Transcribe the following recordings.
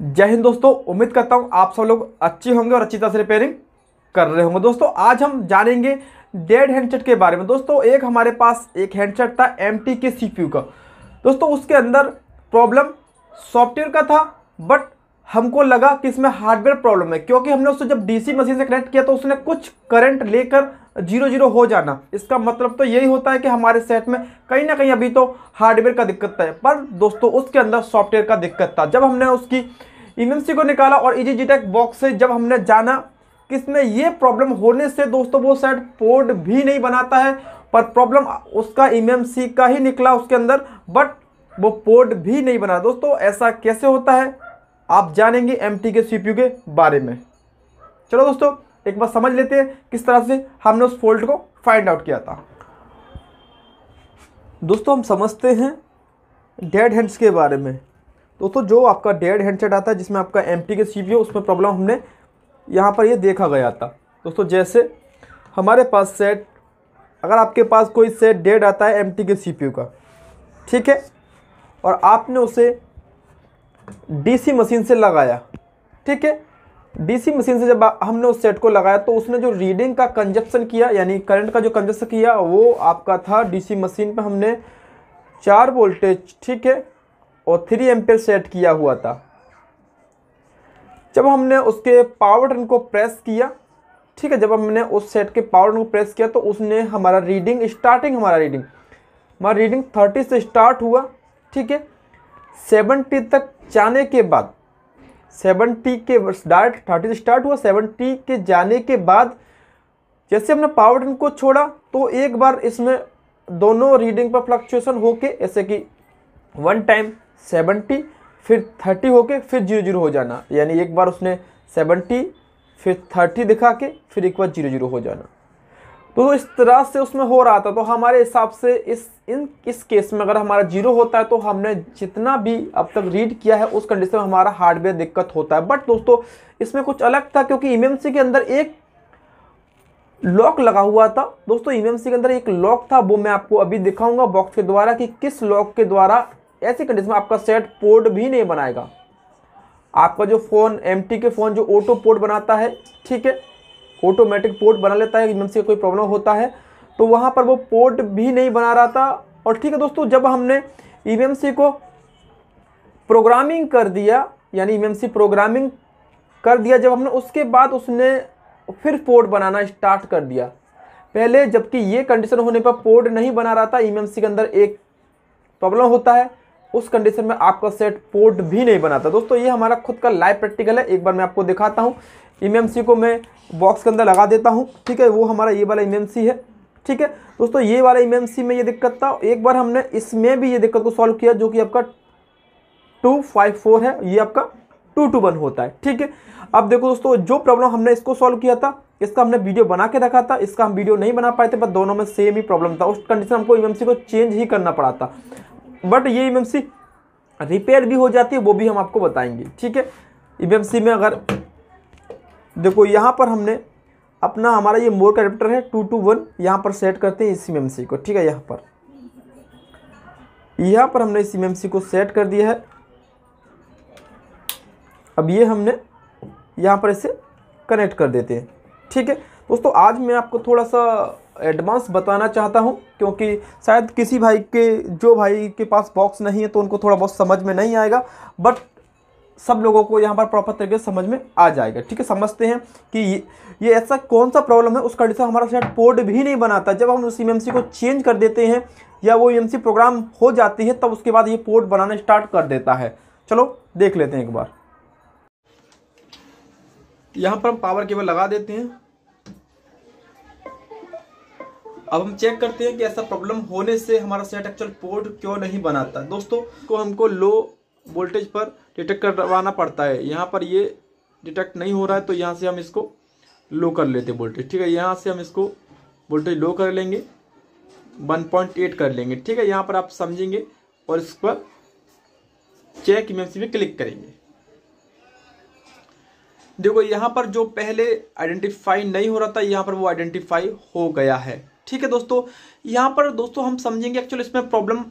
जय हिंद दोस्तों उम्मीद करता हूँ आप सब लोग अच्छे होंगे और अच्छी तरह से रिपेयरिंग कर रहे होंगे दोस्तों आज हम जानेंगे डेड हैंडसेट के बारे में दोस्तों एक हमारे पास एक हैंडसेट था एम के सी का दोस्तों उसके अंदर प्रॉब्लम सॉफ्टवेयर का था बट हमको लगा कि इसमें हार्डवेयर प्रॉब्लम है क्योंकि हमने उसको जब डीसी मशीन से कनेक्ट किया तो उसने कुछ करंट लेकर जीरो जीरो हो जाना इसका मतलब तो यही होता है कि हमारे सेट में कहीं ना कहीं अभी तो हार्डवेयर का दिक्कत है पर दोस्तों उसके अंदर सॉफ्टवेयर का दिक्कत था जब हमने उसकी ई को निकाला और इजी जी बॉक्स से जब हमने जाना कि इसमें ये प्रॉब्लम होने से दोस्तों वो सेट पोर्ड भी नहीं बनाता है पर प्रॉब्लम उसका ई का ही निकला उसके अंदर बट वो पोर्ड भी नहीं बना दोस्तों ऐसा कैसे होता है आप जानेंगे एम के सी के बारे में चलो दोस्तों एक बार समझ लेते हैं किस तरह से हमने उस फॉल्ट को फाइंड आउट किया था दोस्तों हम समझते हैं डेड हैंड्स के बारे में दोस्तों जो आपका डेड हैंडसेट आता है जिसमें आपका एम के सी उसमें प्रॉब्लम हमने यहाँ पर ये देखा गया था दोस्तों जैसे हमारे पास सेट अगर आपके पास कोई सेट डेड आता है एम के सी का ठीक है और आपने उसे डीसी मशीन से लगाया ठीक है डीसी मशीन से जब हमने उस सेट को लगाया तो उसने जो रीडिंग का कंजप्शन किया यानी करंट का जो कंजप्शन किया वो आपका था डीसी मशीन पर हमने चार वोल्टेज ठीक है और थ्री एम्पेयर सेट किया हुआ था जब हमने उसके पावर टन को प्रेस किया ठीक है जब हमने उस सेट के पावर बटन को प्रेस किया तो उसने हमारा रीडिंग स्टार्टिंग हमारा रीडिंग हमारा रीडिंग थर्टी से स्टार्ट हुआ ठीक है सेवेंटी तक जाने के बाद सेवेंटी के स्टार्ट थर्टी स्टार्ट हुआ सेवेंटी के जाने के बाद जैसे हमने पावर टन को छोड़ा तो एक बार इसमें दोनों रीडिंग पर फ्लक्चुएसन होके जैसे कि वन टाइम सेवेंटी फिर थर्टी होके फिर जीरो जीरो हो जाना यानी एक बार उसने सेवेंटी फिर थर्टी दिखा के फिर एक बार जीरो जीरो हो जाना तो इस तरह से उसमें हो रहा था तो हमारे हिसाब से इस इन इस केस में अगर हमारा जीरो होता है तो हमने जितना भी अब तक रीड किया है उस कंडीशन में हमारा हार्डवेयर दिक्कत होता है बट दोस्तों इसमें कुछ अलग था क्योंकि ई के अंदर एक लॉक लगा हुआ था दोस्तों ई के अंदर एक लॉक था वो मैं आपको अभी दिखाऊंगा बॉक्स के द्वारा कि किस लॉक के द्वारा ऐसी कंडीशन में आपका सेट पोर्ट भी नहीं बनाएगा आपका जो फ़ोन एम के फ़ोन जो ऑटो पोर्ट बनाता है ठीक है ऑटोमेटिक पोर्ट बना लेता है इमरजेंसी कोई प्रॉब्लम होता है तो वहाँ पर वो पोर्ट भी नहीं बना रहा था और ठीक है दोस्तों जब हमने ई e को प्रोग्रामिंग कर दिया यानी ई e प्रोग्रामिंग कर दिया जब हमने उसके बाद उसने फिर पोर्ट बनाना स्टार्ट कर दिया पहले जबकि ये कंडीशन होने पर पोर्ट नहीं बना रहा था ई e के अंदर एक प्रॉब्लम होता है उस कंडीशन में आपका सेट पोर्ट भी नहीं बनाता दोस्तों ये हमारा खुद का लाइव प्रैक्टिकल है एक बार मैं आपको दिखाता हूँ एम को मैं बॉक्स के अंदर लगा देता हूँ ठीक है वो हमारा ये वाला एम है ठीक है दोस्तों ये वाला एम में ये दिक्कत था एक बार हमने इसमें भी ये दिक्कत को सॉल्व किया जो कि आपका टू फाइव फोर है ये आपका टू टू वन होता है ठीक है अब देखो दोस्तों जो प्रॉब्लम हमने इसको सॉल्व किया था इसका हमने वीडियो बना के रखा था इसका हम वीडियो नहीं बना पाए थे बट दोनों में सेम ही प्रॉब्लम था उस कंडीशन हमको एम को चेंज ही करना पड़ा था बट ये एम रिपेयर भी हो जाती है वो भी हम आपको बताएंगे ठीक है ई में अगर देखो यहाँ पर हमने अपना हमारा ये मोर का है टू टू वन यहाँ पर सेट करते हैं सी एम सी को ठीक है यहाँ पर यहाँ पर हमने सी एम सी को सेट कर दिया है अब ये हमने यहाँ पर इसे कनेक्ट कर देते हैं ठीक है दोस्तों आज मैं आपको थोड़ा सा एडवांस बताना चाहता हूँ क्योंकि शायद किसी भाई के जो भाई के पास बॉक्स नहीं है तो उनको थोड़ा बहुत समझ में नहीं आएगा बट सब लोगों को यहाँ पर प्रॉपर तरीके से समझ में आ जाएगा ठीक है समझते हैं कि ये ये ऐसा कौन सा प्रॉब्लम है उस कंडीशन हमारा शायद कोड भी नहीं बनाता जब हम उस ई को चेंज कर देते हैं या वो ई प्रोग्राम हो जाती है तब उसके बाद ये पोर्ट बनाना स्टार्ट कर देता है चलो देख लेते हैं एक बार यहाँ पर हम पावर केबल लगा देते हैं अब हम चेक करते हैं कि ऐसा प्रॉब्लम होने से हमारा सेट एक्चुअल पोर्ट क्यों नहीं बनाता दोस्तों को हमको लो वोल्टेज पर डिटेक्ट करवाना पड़ता है यहाँ पर ये डिटेक्ट नहीं हो रहा है तो यहाँ से हम इसको लो कर लेते वोल्टेज ठीक है यहाँ से हम इसको वोल्टेज लो कर लेंगे 1.8 कर लेंगे ठीक है यहाँ पर आप समझेंगे और इस पर चेक इमरजेंसी भी क्लिक करेंगे देखो यहाँ पर जो पहले आइडेंटिफाई नहीं हो रहा था यहाँ पर वो आइडेंटिफाई हो गया है ठीक है दोस्तों यहाँ पर दोस्तों हम समझेंगे एक्चुअली इसमें प्रॉब्लम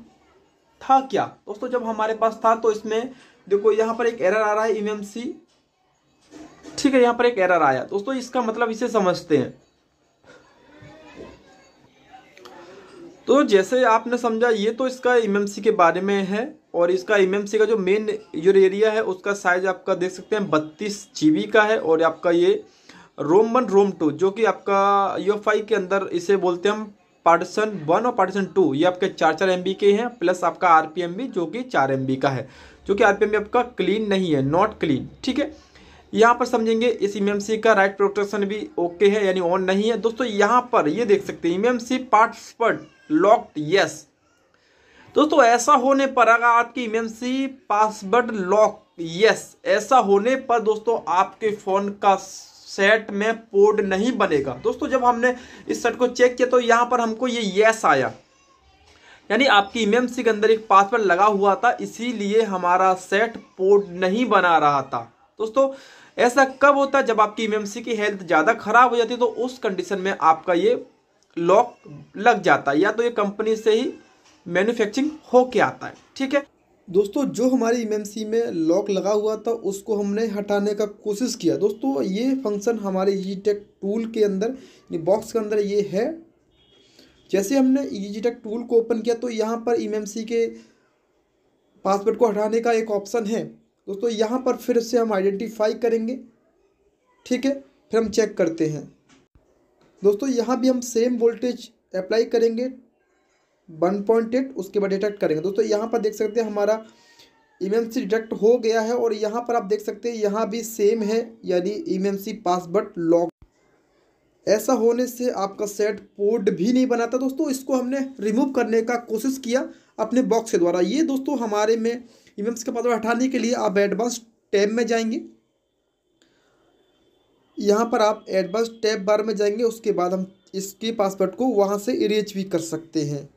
था क्या दोस्तों जब हमारे पास था तो इसमें देखो यहाँ पर एक एरर आ रहा है ईएमसी ठीक है यहाँ पर एक एरर आया दोस्तों इसका मतलब इसे समझते हैं तो जैसे आपने समझा ये तो इसका ईमएमसी के बारे में है और इसका ईमएमसी का जो मेन जो एरिया है उसका साइज आपका देख सकते हैं बत्तीस जीबी का है और आपका ये रोम वन रोम टू जो कि आपका यू के अंदर इसे बोलते हैं हम पार्टीशन वन और पार्टीशन टू ये आपके चार चार एम के हैं प्लस आपका आर भी जो कि चार एम का है जो कि आर आपका क्लीन नहीं है नॉट क्लीन ठीक है यहाँ पर समझेंगे इस ई e का राइट प्रोटेक्शन भी ओके है यानी ऑन नहीं है दोस्तों यहाँ पर ये देख सकते हैं ई पार्ट्स पर लॉक्ड यस दोस्तों ऐसा होने पर अगर आपकी ई पासवर्ड लॉक यस ऐसा होने पर दोस्तों आपके फ़ोन का सेट में पोर्ड नहीं बनेगा दोस्तों जब हमने इस सेट को चेक किया तो यहाँ पर हमको ये येस आया यानी आपकी एमएमसी के अंदर एक पासवर्ड लगा हुआ था इसीलिए हमारा सेट पोर्ड नहीं बना रहा था दोस्तों ऐसा कब होता जब आपकी एमएमसी की हेल्थ ज़्यादा खराब हो जाती तो उस कंडीशन में आपका ये लॉक लग जाता या तो ये कंपनी से ही मैन्युफैक्चरिंग होके आता है ठीक है दोस्तों जो हमारी ई में लॉक लगा हुआ था उसको हमने हटाने का कोशिश किया दोस्तों ये फंक्शन हमारे ई टेक टूल के अंदर बॉक्स के अंदर ये है जैसे हमने ई टेक टूल को ओपन किया तो यहाँ पर ई के पासवर्ड को हटाने का एक ऑप्शन है दोस्तों यहाँ पर फिर से हम आइडेंटिफाई करेंगे ठीक है फिर हम चेक करते हैं दोस्तों यहाँ भी हम सेम वोल्टेज अप्लाई करेंगे वन पॉइंट एट उसके बाद डिटेक्ट करेंगे दोस्तों यहाँ पर देख सकते हैं हमारा इमेमसी e डिटेक्ट हो गया है और यहाँ पर आप देख सकते हैं यहाँ भी सेम है यानी इमेमसी पासवर्ड लॉक ऐसा होने से आपका सेट पोर्ट भी नहीं बनाता दोस्तों इसको हमने रिमूव करने का कोशिश किया अपने बॉक्स के द्वारा ये दोस्तों हमारे में इमेम्स e का पासवर्ड हटाने के लिए आप एडवांस टैब में जाएंगे यहाँ पर आप एडवांस टैब बार में जाएंगे उसके बाद हम इसके पासवर्ड को वहाँ से इरेज भी कर सकते हैं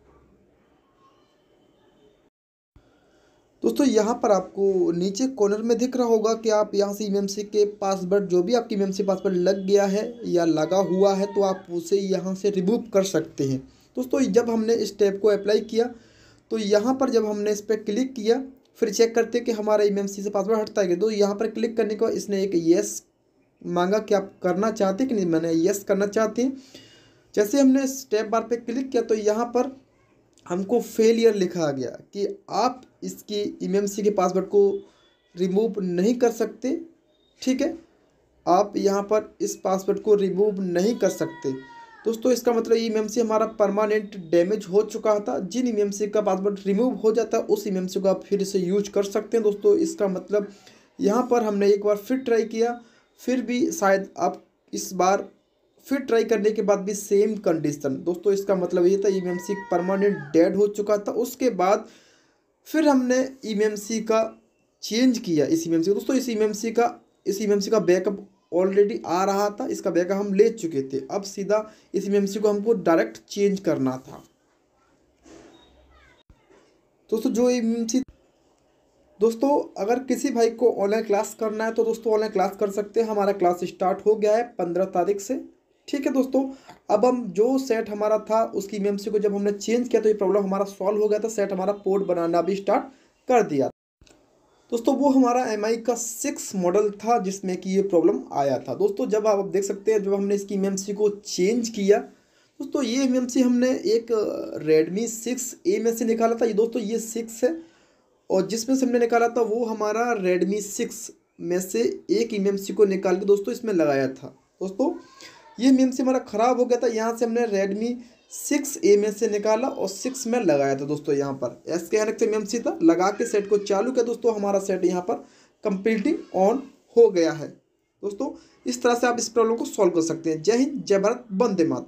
दोस्तों यहाँ पर आपको नीचे कॉर्नर में दिख रहा होगा कि आप यहाँ से ई e के पासवर्ड जो भी आपकी ई पासवर्ड लग गया है या लगा हुआ है तो आप उसे यहाँ से रिमूव कर सकते हैं दोस्तों जब हमने इस टैब को अप्लाई किया तो यहाँ पर जब हमने इस पर क्लिक किया फिर चेक करते हैं कि हमारा ई e से पासवर्ड हटता है तो यहाँ पर क्लिक करने के बाद इसने एक येस मांगा कि आप करना चाहते कि नहीं मैंने येस करना चाहते हैं जैसे हमने स्टेप बार पे क्लिक किया तो यहाँ पर हमको फेलियर लिखा गया कि आप इसकी सी के पासवर्ड को रिमूव नहीं कर सकते ठीक है आप यहाँ पर इस पासवर्ड को रिमूव नहीं कर सकते दोस्तों इसका मतलब ई हमारा परमानेंट डैमेज हो चुका था जिन ई का पासवर्ड रिमूव हो जाता है उस ई को आप फिर से यूज कर सकते हैं दोस्तों इसका मतलब यहाँ पर हमने एक बार फिर ट्राई किया फिर भी शायद आप इस बार फिर ट्राई करने के बाद भी सेम कंडीशन दोस्तों इसका मतलब ये था ई परमानेंट डेड हो चुका था उसके बाद फिर हमने ई e का चेंज किया इस ई e को दोस्तों इस ई e का इस ई का बैकअप ऑलरेडी आ रहा था इसका बैकअप हम ले चुके थे अब सीधा इस ई को हमको डायरेक्ट चेंज करना था दोस्तों जो ई दोस्तों अगर किसी भाई को ऑनलाइन क्लास करना है तो दोस्तों ऑनलाइन क्लास कर सकते हैं हमारा क्लास स्टार्ट हो गया है पंद्रह तारीख से ठीक है दोस्तों अब हम जो सेट हमारा था उसकी एम को जब हमने चेंज किया तो ये प्रॉब्लम हमारा सॉल्व हो गया था सेट हमारा पोर्ट बनाना भी स्टार्ट कर दिया दोस्तों वो हमारा एम का सिक्स मॉडल था जिसमें कि ये प्रॉब्लम आया था दोस्तों जब आप देख सकते हैं जब हमने इसकी एम को चेंज किया दोस्तों ये एम हमने एक रेडमी सिक्स ए में से निकाला था ये दोस्तों ये सिक्स है और जिसमें से हमने निकाला था वो हमारा रेडमी सिक्स में से एक ई को निकाल के दोस्तों इसमें लगाया था दोस्तों ये मीम से हमारा ख़राब हो गया था यहाँ से हमने रेडमी सिक्स ए में से निकाला और सिक्स में लगाया था दोस्तों यहाँ पर एस के एन से एम सी था लगा के सेट को चालू किया दोस्तों हमारा सेट यहाँ पर कंप्लीटली ऑन हो गया है दोस्तों इस तरह से आप इस प्रॉब्लम को सॉल्व कर सकते हैं जय हिंद जय भारत बंदे मात